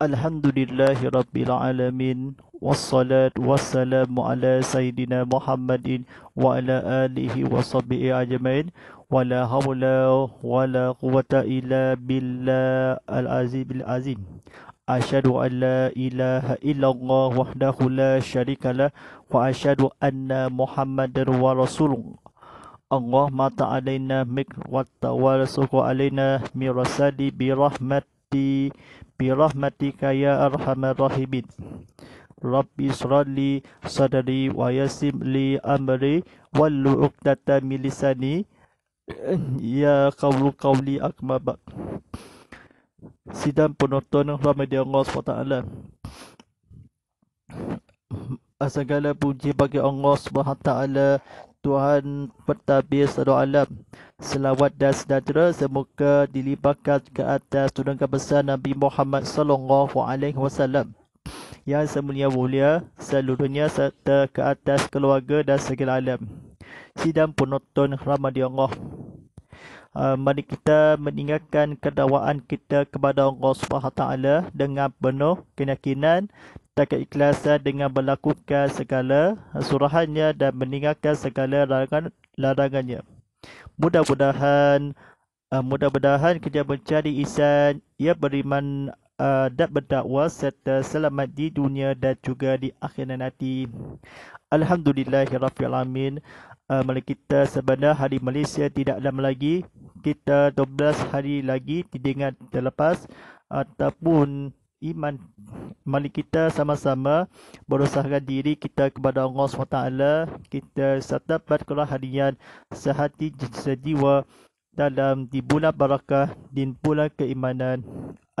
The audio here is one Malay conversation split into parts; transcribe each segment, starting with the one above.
Alhamdulillahi Rabbil Alamin Wassalatu wassalamu ala Sayyidina Muhammadin Wa ala alihi wa sahbihi ajamain Wa la hawla wa la quwata illa billah al-azim al Ashadu an la ilaha illallah wahdahu la sharika lah Wa ashadu anna Muhammadin wa rasulun Allah mata alaina mikr wa tawarasuku alaina mirasadi birahmat ummati bi rahmatika ya arhamar rahimin rabbi israli sadri wa yassir li amri wallu uqdata min lisani ya qawlu qawli akmabak sidang penonton rahmat Allah SWT segala puji bagi Allah SWT Tuhan Pertabir Seluruh Alam. Selawat dan sejahtera semoga dilibatkan ke atas tunangan besar Nabi Muhammad sallallahu alaihi wasallam. Yang semulia mulia seluruhnya serta ke atas keluarga dan segala alam. Sidang penonton Ramadhan Allah. Uh, mari kita meningkatkan kedawaan kita kepada Allah Subhanahu Wa taala dengan penuh keyakinan dan keikhlasan dengan melakukan segala surahannya dan meninggalkan segala larangan larangannya. Mudah-mudahan uh, mudah-mudahan kita mencari isan ia beriman uh, dan berdakwah serta selamat di dunia dan juga di akhirat nanti. Alhamdulillahirabbil alamin. Uh, Malah kita sebenar hari Malaysia tidak lama lagi kita 12 hari lagi tidak terlepas ataupun uh, iman mari kita sama-sama berusaha diri kita kepada Allah SWT kita setiap berkelahadian sehati jiwa dalam di bulan barakah din bulan keimanan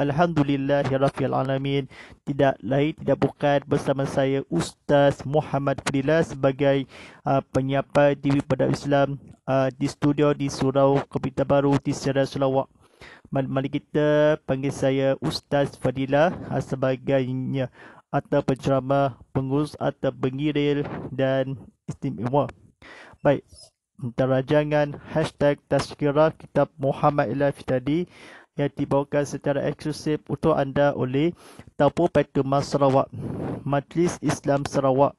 Alhamdulillahirrahmanirrahim tidak lain tidak bukan bersama saya Ustaz Muhammad Fadila sebagai uh, ah, penyapa diri pada Islam uh, di studio di Surau Kepita Baru di Serai Sulawak mari kita panggil saya Ustaz Fadilah ha, sebagainya atau penceramah pengurus atau pengiril dan istimewa. Baik, terajangan hashtag tazkirah kitab Muhammad Ilafi tadi yang dibawakan secara eksklusif untuk anda oleh Tapu Petumah Sarawak, Majlis Islam Sarawak.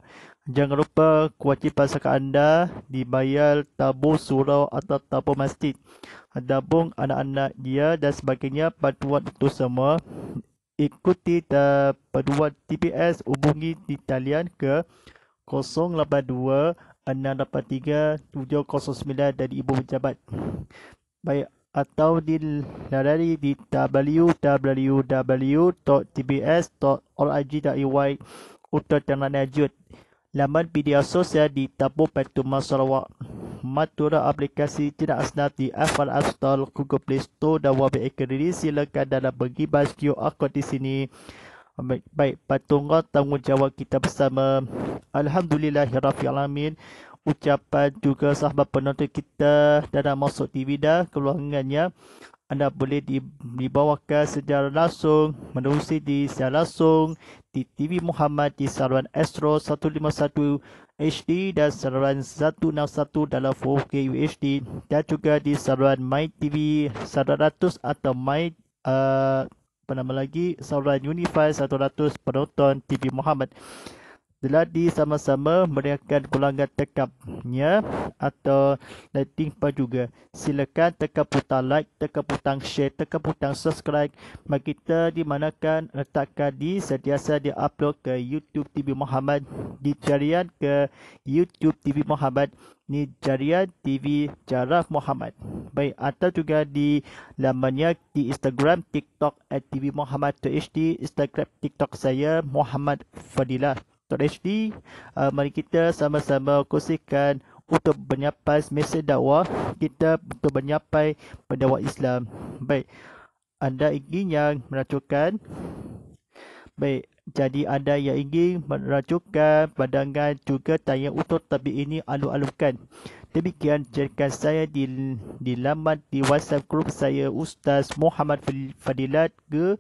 Jangan lupa kewajipan zakat anda dibayar tabu surau atau tabu masjid. Dabung anak-anak dia dan sebagainya Paduan itu semua Ikuti uh, paduan TPS Hubungi di talian ke 082-683-709 Dari Ibu Pejabat Baik atau di lari di www.tbs.org.ay untuk tanah najud. Laman video sosial di Tabu Petumah Sarawak matura aplikasi tidak asnat di FR App Google Play Store dan Wabi Ekeri. Silakan dalam bagi bas QR code di sini. Baik, Baik, patungan tanggungjawab kita bersama. Alhamdulillahirrahmanirrahim. Ucapan juga sahabat penonton kita dalam masuk di bidang keluarganya anda boleh dibawa ke secara langsung menerusi di secara langsung di TV Muhammad di saluran Astro 151 HD dan saluran 161 dalam 4K UHD dan juga di saluran My TV 100 atau My uh, apa nama lagi saluran Unify 100 penonton TV Muhammad. Setelah di sama-sama meriakan pulangan tekapnya atau letting pun juga. Silakan tekan butang like, tekan butang share, tekan butang subscribe. Mari kita di mana kan letakkan di sentiasa di upload ke YouTube TV Muhammad. Di jarian ke YouTube TV Muhammad. Ini jarian TV Jaraf Muhammad. Baik, atau juga di lamanya di Instagram, TikTok at TV Muhammad HD. Instagram, TikTok saya Muhammad Fadilah www.mahfuz.hd uh, Mari kita sama-sama kongsikan untuk menyampai mesej dakwah kita untuk menyampai pendakwa Islam. Baik. Anda ingin yang meracukan? Baik. Jadi anda yang ingin meracukan pandangan juga tanya untuk tabi ini alu-alukan. Demikian jadikan saya di, di laman di WhatsApp group saya Ustaz Muhammad Fadilat ke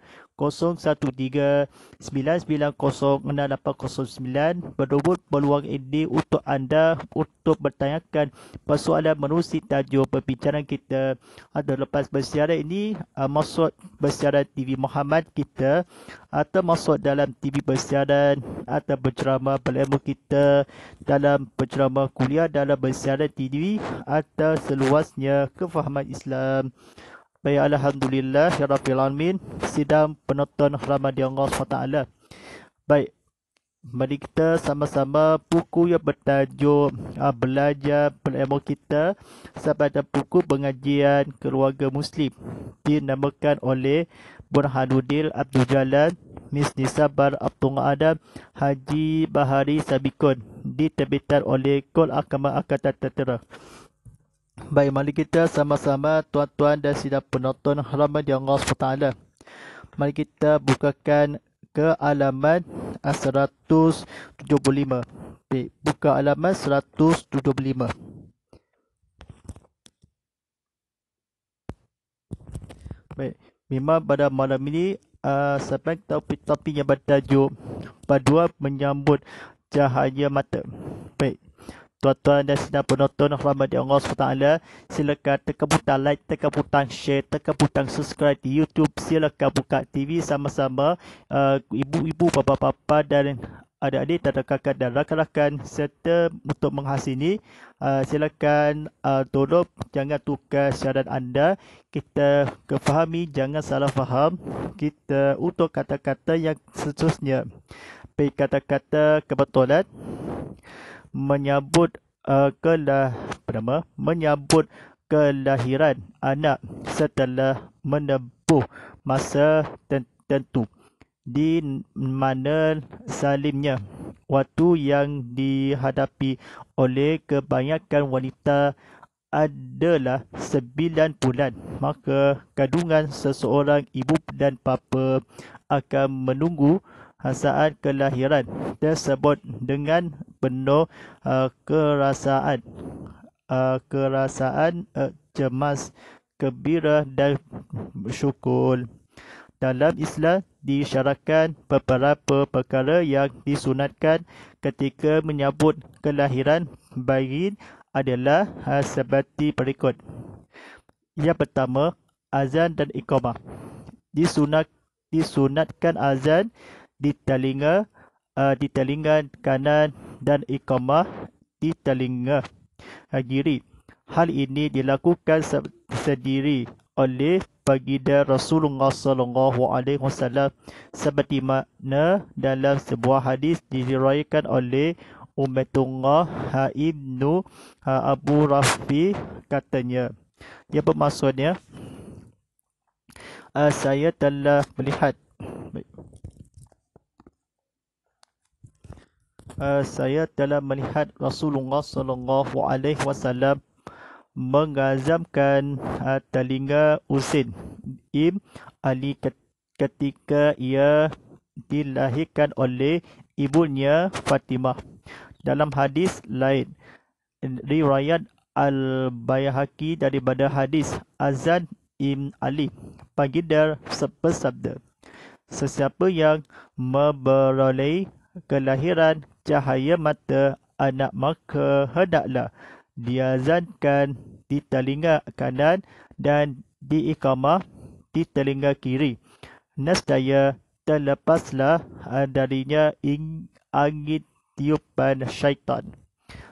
0139906809 berdebut peluang ini untuk anda untuk bertanyakan persoalan menerusi tajuk perbincangan kita atau lepas bersiaran ini uh, masuk bersiaran TV Muhammad kita atau masuk dalam TV bersiaran atau berceramah berilmu kita dalam berceramah kuliah dalam bersiaran TV atau seluasnya kefahaman Islam. Baik alhamdulillah ya rabbil alamin sidang penonton rahmat di Allah SWT. Baik mari kita sama-sama buku yang bertajuk uh, belajar ilmu kita sebagai buku pengajian keluarga muslim dinamakan oleh Burhanuddin Abdul Jalal, Miss Nisa Bar Abdul Adam Haji Bahari Sabikun diterbitkan oleh Kol Akamah Akatan Tertera. Baik, mari kita sama-sama tuan-tuan dan sidang penonton halaman yang Allah SWT. Mari kita bukakan ke alaman 175. Ah, buka alaman 175. Baik, memang pada malam ini, uh, ah, sampai topik-topik yang bertajuk, paduan menyambut cahaya mata. Baik tuan-tuan dan sidang penonton rahmat di Allah SWT silakan tekan butang like, tekan butang share, tekan butang subscribe di YouTube silakan buka TV sama-sama uh, ibu-ibu, bapa-bapa dan adik-adik, tanda kakak dan rakan-rakan serta untuk menghasini uh, eh, silakan uh, eh, tolong jangan tukar syarat anda kita kefahami jangan salah faham kita untuk kata-kata yang seterusnya baik kata-kata kebetulan menyambut uh, kelah apa menyambut kelahiran anak setelah menempuh masa tertentu di mana salimnya waktu yang dihadapi oleh kebanyakan wanita adalah 9 bulan maka kandungan seseorang ibu dan bapa akan menunggu saat kelahiran tersebut dengan penuh uh, kerasaan uh, kerasaan uh, cemas kebira dan syukur. dalam Islam disyarakan beberapa perkara yang disunatkan ketika menyambut kelahiran bayi adalah uh, seperti berikut. Yang pertama, azan dan ikhoma. Disunat, disunatkan azan di telinga uh, di telinga kanan dan ikamah di telinga eh, kiri. Hal ini dilakukan sendiri oleh baginda Rasulullah sallallahu alaihi wasallam seperti mana dalam sebuah hadis diriwayatkan oleh Ummatullah eh, Ibnu Abu Rafi katanya. Dia bermaksudnya saya telah melihat Eh, saya telah melihat Rasulullah sallallahu alaihi wasallam mengazamkan uh, telinga Usin Ibn Ali ketika ia dilahirkan oleh ibunya Fatimah. Dalam hadis lain, riwayat Al-Bayhaqi daripada hadis Azan Ibn Ali pagi dar sebesabda. Sesiapa yang memperoleh kelahiran cahaya mata anak maka hendaklah diazankan di telinga kanan dan diikamah di telinga kiri. Nasdaya terlepaslah darinya ing angin tiupan syaitan.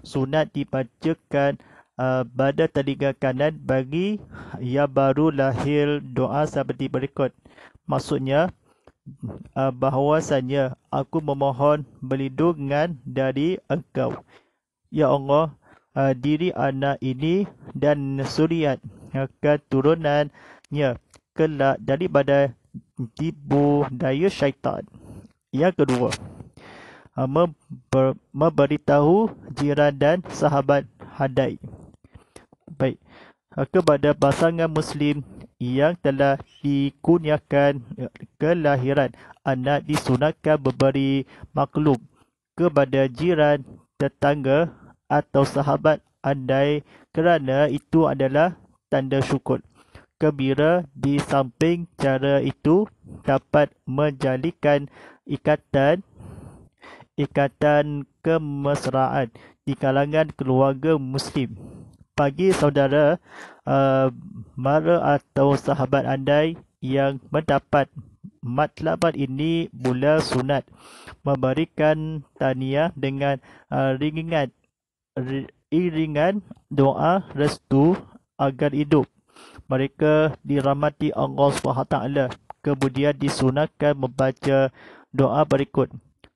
Sunat dibacakan uh, pada telinga kanan bagi yang baru lahir doa seperti berikut. Maksudnya, uh, bahawasanya aku memohon berlindungan dari engkau. Ya Allah, uh, diri anak ini dan suriat akan turunannya kelak badai tipu daya syaitan. Yang kedua, ah, memberitahu jiran dan sahabat hadai. Baik, Ha, kepada pasangan Muslim yang telah dikunyahkan ya, kelahiran anak disunatkan memberi maklum kepada jiran tetangga atau sahabat andai kerana itu adalah tanda syukur gembira di samping cara itu dapat menjalikan ikatan ikatan kemesraan di kalangan keluarga muslim pagi saudara uh, mara atau sahabat anda yang mendapat matlamat ini mula sunat memberikan taniah dengan uh, ringingan iringan doa restu agar hidup mereka dirahmati Allah Subhanahu taala kemudian disunatkan membaca doa berikut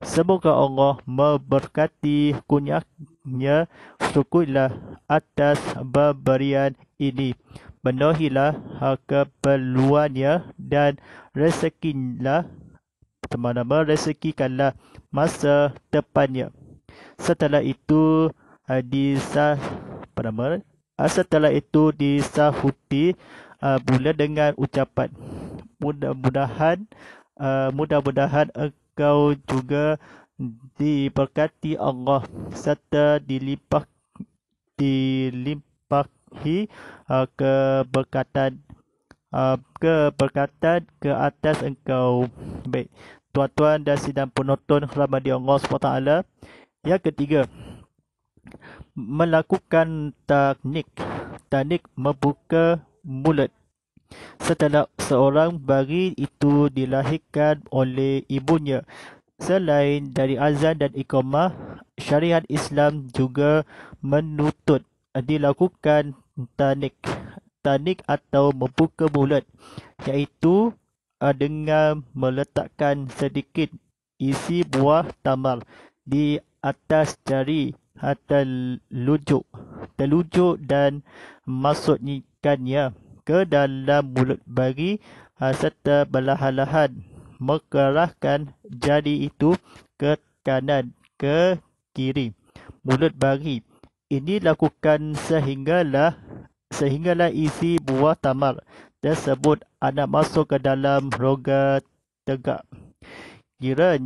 Semoga Allah memberkati kunyahnya syukurlah atas pemberian ini. Menuhilah ha, keperluannya dan rezekilah teman-teman rezekikanlah masa depannya. Setelah itu di ha, disah pada ha, setelah itu disahuti uh, bulan dengan ucapan mudah-mudahan uh, mudah-mudahan uh, engkau juga diberkati Allah serta dilipah dilimpahi uh, keberkatan uh, keberkatan ke atas engkau baik tuan-tuan dan sidang penonton selamat di Allah SWT yang ketiga melakukan teknik teknik membuka mulut setelah seorang bayi itu dilahirkan oleh ibunya. Selain dari azan dan ikhomah, syariat Islam juga menuntut eh, dilakukan tanik tanik atau membuka mulut iaitu eh, dengan meletakkan sedikit isi buah tamar di atas jari atau lujuk telujuk dan masukkannya ke dalam mulut bagi uh, serta berlahan-lahan mengerahkan jari itu ke kanan ke kiri mulut bagi ini lakukan sehinggalah sehinggalah isi buah tamar tersebut anak masuk ke dalam rongga tegak kira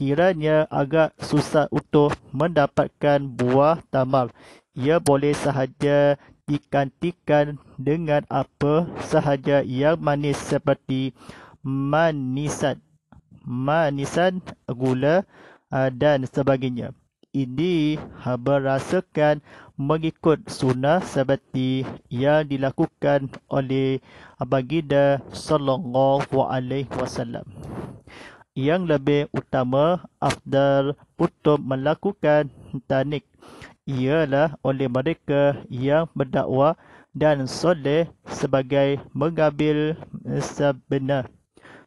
kiranya agak susah untuk mendapatkan buah tamar ia boleh sahaja digantikan dengan apa sahaja yang manis seperti manisan, manisan gula ah, dan sebagainya. Ini berasakan mengikut sunnah seperti yang dilakukan oleh baginda sallallahu alaihi wasallam. Yang lebih utama Abdul untuk melakukan tanik ialah oleh mereka yang berdakwah dan soleh sebagai mengambil sebenar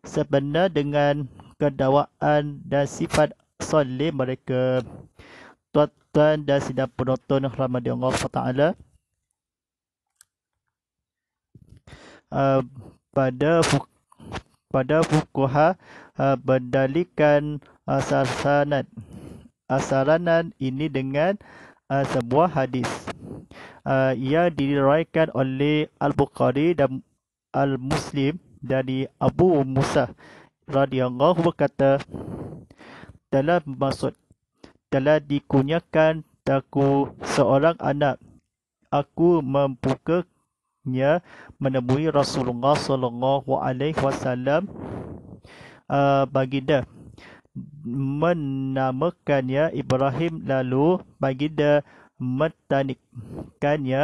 sebenar dengan kedawaan dan sifat soleh mereka tuan-tuan dan sidang penonton Ramadhan Allah Ta'ala uh, pada pada fukuha uh, berdalikan asal uh, sanat asalanan ini dengan uh, sebuah hadis uh, eh, yang diriwayatkan oleh Al-Bukhari dan Al-Muslim dari Abu Musa radhiyallahu berkata dalam maksud telah dikunyakan aku seorang anak aku membukanya menemui Rasulullah sallallahu alaihi wasallam eh, baginda menamakannya Ibrahim lalu baginda metanikannya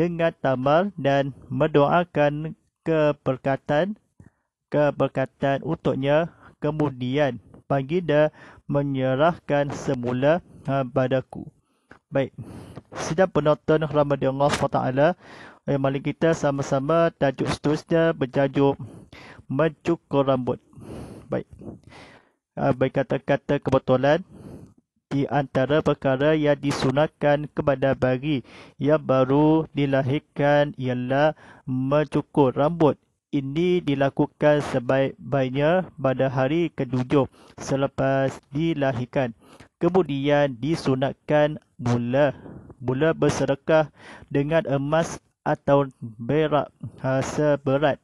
dengan tamar dan mendoakan keberkatan keberkatan untuknya kemudian baginda menyerahkan semula ha, padaku. Baik. Sidang penonton Ramadhan Allah SWT. Eh, mari kita sama-sama tajuk seterusnya berjajuk mencukur rambut. Baik. Ah, baik kata-kata kebetulan di antara perkara yang disunatkan kepada bagi yang baru dilahirkan ialah mencukur rambut. Ini dilakukan sebaik-baiknya pada hari ketujuh selepas dilahirkan. Kemudian disunatkan bula bula berserakah dengan emas atau berak ha, seberat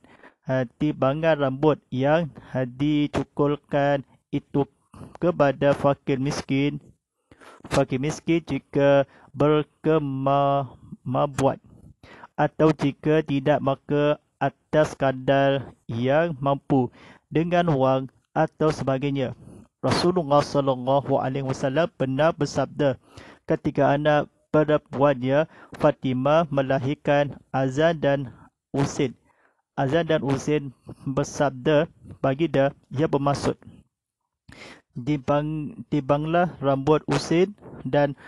timbangan ha, rambut yang dicukurkan itu kepada fakir miskin fakir miskin jika berkemampuan atau jika tidak maka atas kadar yang mampu dengan wang atau sebagainya Rasulullah sallallahu alaihi wasallam pernah bersabda ketika anak perempuannya Fatimah melahirkan Azan dan Usin Azan dan Usin bersabda bagi dia ia bermaksud dibang, dibanglah rambut usin dan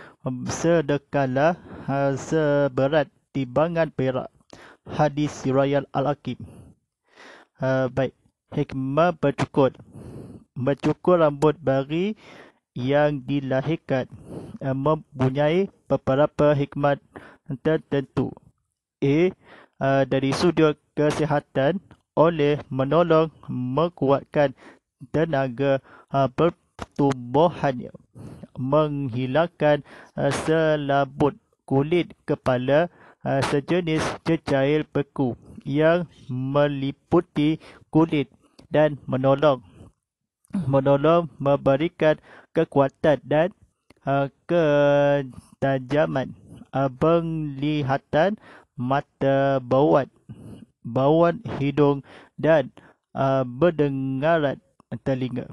sedekalah ha, seberat timbangan perak. Hadis riyal Al-Aqib. Ha, baik. Hikmah bercukur. Bercukur rambut bagi yang dilahirkan ha, mempunyai beberapa hikmat tertentu. A. Ha, dari sudut kesihatan oleh menolong menguatkan tenaga ber ha, tumbuhan menghilangkan eh, selaput kulit kepala eh, sejenis cecair beku yang meliputi kulit dan menolong menolong memberikan kekuatan dan eh, ketajaman Abang lihatan mata bawat bawat hidung dan uh, berdengaran telinga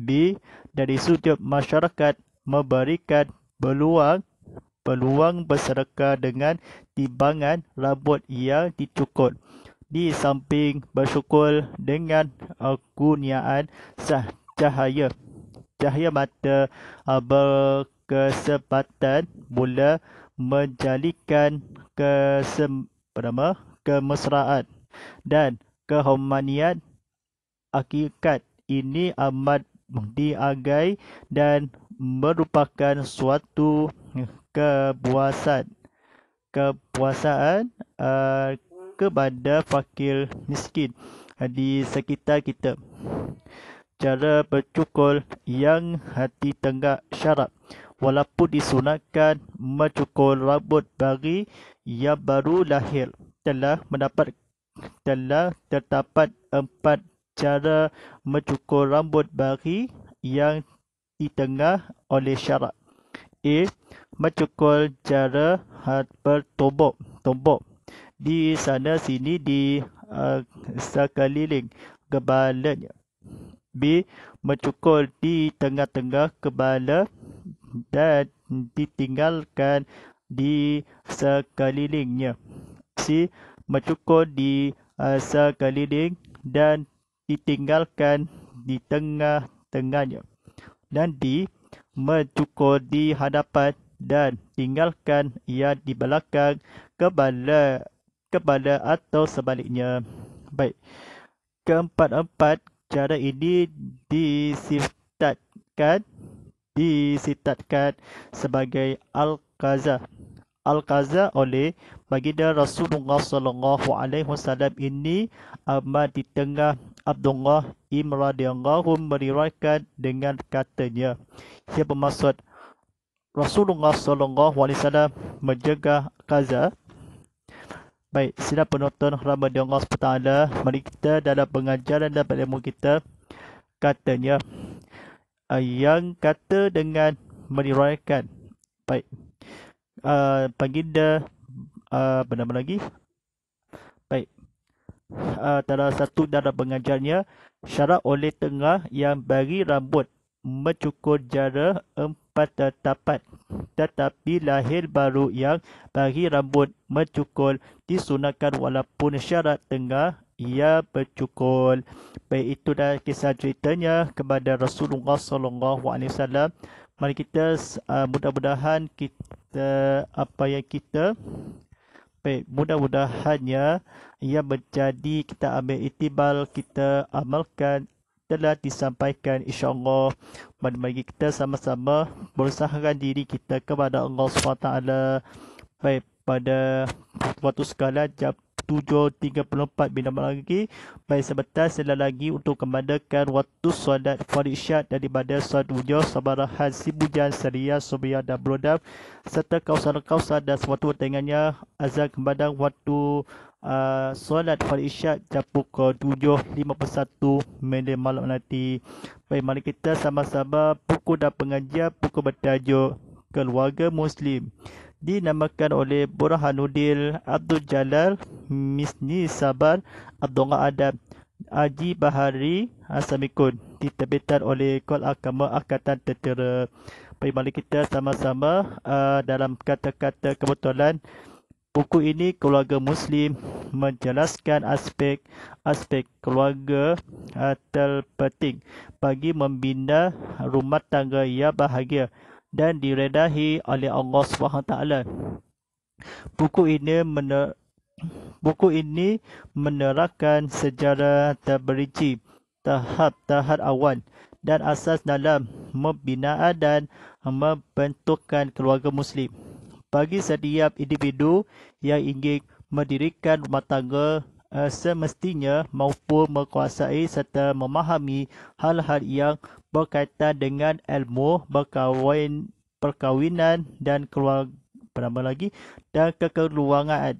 B. Dari sudut masyarakat memberikan peluang peluang berserka dengan timbangan rambut yang dicukur. Di samping bersyukur dengan uh, kuniaan sah cahaya. Cahaya mata uh, kesempatan mula menjalikan kesem, pertama, kemesraan dan kehormatian akikat ini amat diagai dan merupakan suatu eh, kepuasan kepuasan uh, eh, kepada fakir miskin eh, di sekitar kita cara bercukur yang hati tenggak syarat walaupun disunatkan mencukur rambut bagi yang baru lahir telah mendapat telah terdapat empat cara mencukur rambut bari yang ditengah oleh syarat. A. Mencukur cara bertumbuk. Tumbuk. Di sana sini di uh, sekeliling kebalanya. B. Mencukur di tengah-tengah kepala dan ditinggalkan di sekelilingnya. C. Mencukur di uh, sekeliling dan ditinggalkan di tengah-tengahnya dan di mencukur di hadapan dan tinggalkan ia di belakang kepala kepala atau sebaliknya. Baik. Keempat-empat cara ini disitatkan disitatkan sebagai al-qaza. Al-qaza oleh baginda Rasulullah sallallahu alaihi wasallam ini amat di tengah Abdullah radhiyallahu meriwayatkan dengan katanya ia bermaksud Rasulullah saw alaihi wasallam menjaga qaza baik sila penonton rahmat Allah mari kita dalam pengajaran dan ilmu kita katanya yang kata dengan meriwayatkan baik uh, baginda uh, ah, benda lagi baik Ah, antara satu darah pengajarnya syarat oleh tengah yang bagi rambut mencukur jara empat tapat tetapi lahir baru yang bagi rambut mencukur disunatkan walaupun syarat tengah ia bercukur baik itu dah kisah ceritanya kepada Rasulullah sallallahu alaihi wasallam mari kita uh, mudah-mudahan kita apa yang kita Baik, mudah-mudahannya ia menjadi kita ambil itibar, kita amalkan telah disampaikan insyaAllah bagi kita sama-sama berusahakan diri kita kepada Allah SWT baik pada waktu sekalian jam 7.34 bila malam lagi baik sebentar sila lagi untuk kemandakan waktu solat farisyat daripada solat wujud sabarahan sibujan seria subia dan brodaf serta kawasan-kawasan dan sesuatu pertengahnya azan kemandang waktu uh, solat farisyat japuk ke 7.51 malam malam nanti baik mari kita sama-sama pukul dan pengajian pukul bertajuk keluarga muslim dinamakan oleh Burhanuddin Abdul Jalal Misni Sabar Abdullah Adam Haji Bahari Asamikun diterbitkan oleh Kol Agama Akatan Tentera. Pada kita sama-sama uh, dalam kata-kata kebetulan buku ini keluarga Muslim menjelaskan aspek-aspek keluarga uh, terpenting bagi membina rumah tangga yang bahagia dan diredahi oleh Allah Subhanahu taala. Buku ini mener- buku ini menerangkan sejarah terperinci tahap-tahap awal dan asas dalam membina dan membentukkan keluarga muslim. Bagi setiap individu yang ingin mendirikan rumah tangga Eh, semestinya mampu menguasai serta memahami hal-hal yang berkaitan dengan ilmu berkahwin perkahwinan dan keluarga penambah lagi dan kekeluargaan.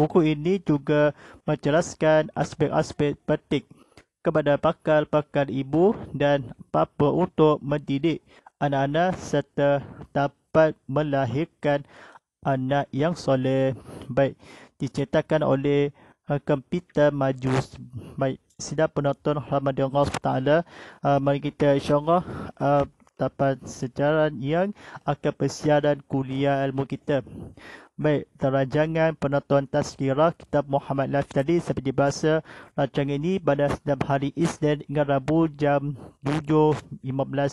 Buku ini juga menjelaskan aspek-aspek penting kepada pakar-pakar ibu dan papa untuk mendidik anak-anak serta dapat melahirkan anak yang soleh baik dicetakkan oleh akan eh, kita maju baik sidang penonton rahmat Allah taala eh, mari kita insyaallah eh, dapat sejarah yang akan persiaran kuliah ilmu kita Baik, terajangan penonton tazkirah kitab Muhammad Laif tadi seperti bahasa rancangan ini pada setiap hari Isnin hingga Rabu jam 7.15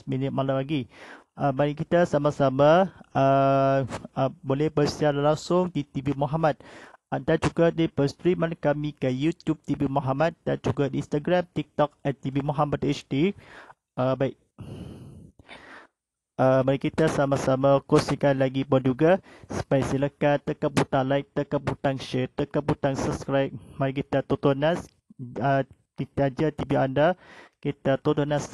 minit malam lagi. Uh, mari kita sama-sama uh, uh, boleh bersiar langsung di TV Muhammad. Anda juga di perstreaman kami ke YouTube TV Muhammad dan juga di Instagram, TikTok at TV Muhammad HD. Uh, ah, baik. Uh, mari kita sama-sama kongsikan lagi pun juga. Supaya silakan tekan butang like, tekan butang share, tekan butang subscribe. Mari kita tonton nas. Uh, kita ajar TV anda. Kita tonton nas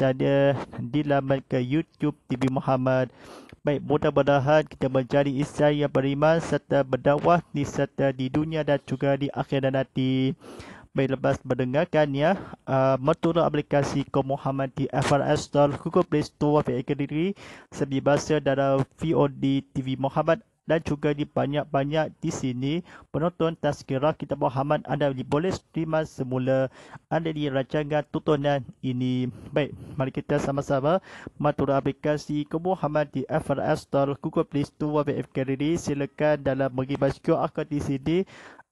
di laman ke YouTube TV Muhammad. Baik, mudah-mudahan kita menjadi isteri yang beriman serta berdakwah di serta di dunia dan juga di akhir dan nanti. Baik, lepas mendengarkan ya, uh, metode aplikasi Kau Muhammad di FRS Store, Google Play Store, VAK diri, sebi bahasa dalam VOD TV Muhammad dan juga di banyak-banyak di sini penonton Tazkirah kita Muhammad anda boleh terima semula anda di rancangan tontonan ini baik mari kita sama-sama matur aplikasi ke Muhammad di FRS Store Google Play Store WF Kediri silakan dalam bagi basikal akan di sini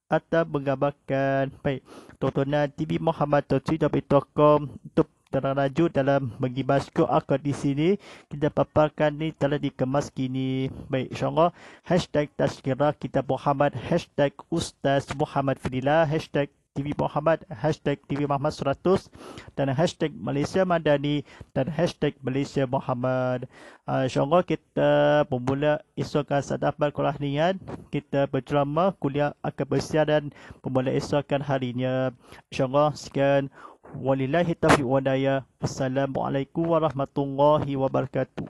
atau menggambarkan baik tontonan TV Muhammad tercinta.com untuk teraju dalam bagi basco akad di sini kita paparkan ni telah dikemas kini baik insyaAllah hashtag kita Muhammad hashtag ustaz Muhammad Fidila TV Muhammad, TV Muhammad 100 dan hashtag Malaysia Madani dan hashtag Malaysia Muhammad. Uh, InsyaAllah kita bermula esokan Sadabal berkuliah Niat. Kita berjelama kuliah akan bersiar dan bermula esokan harinya. InsyaAllah sekian. Walillahi taufiq wa daya. Assalamualaikum warahmatullahi wabarakatuh.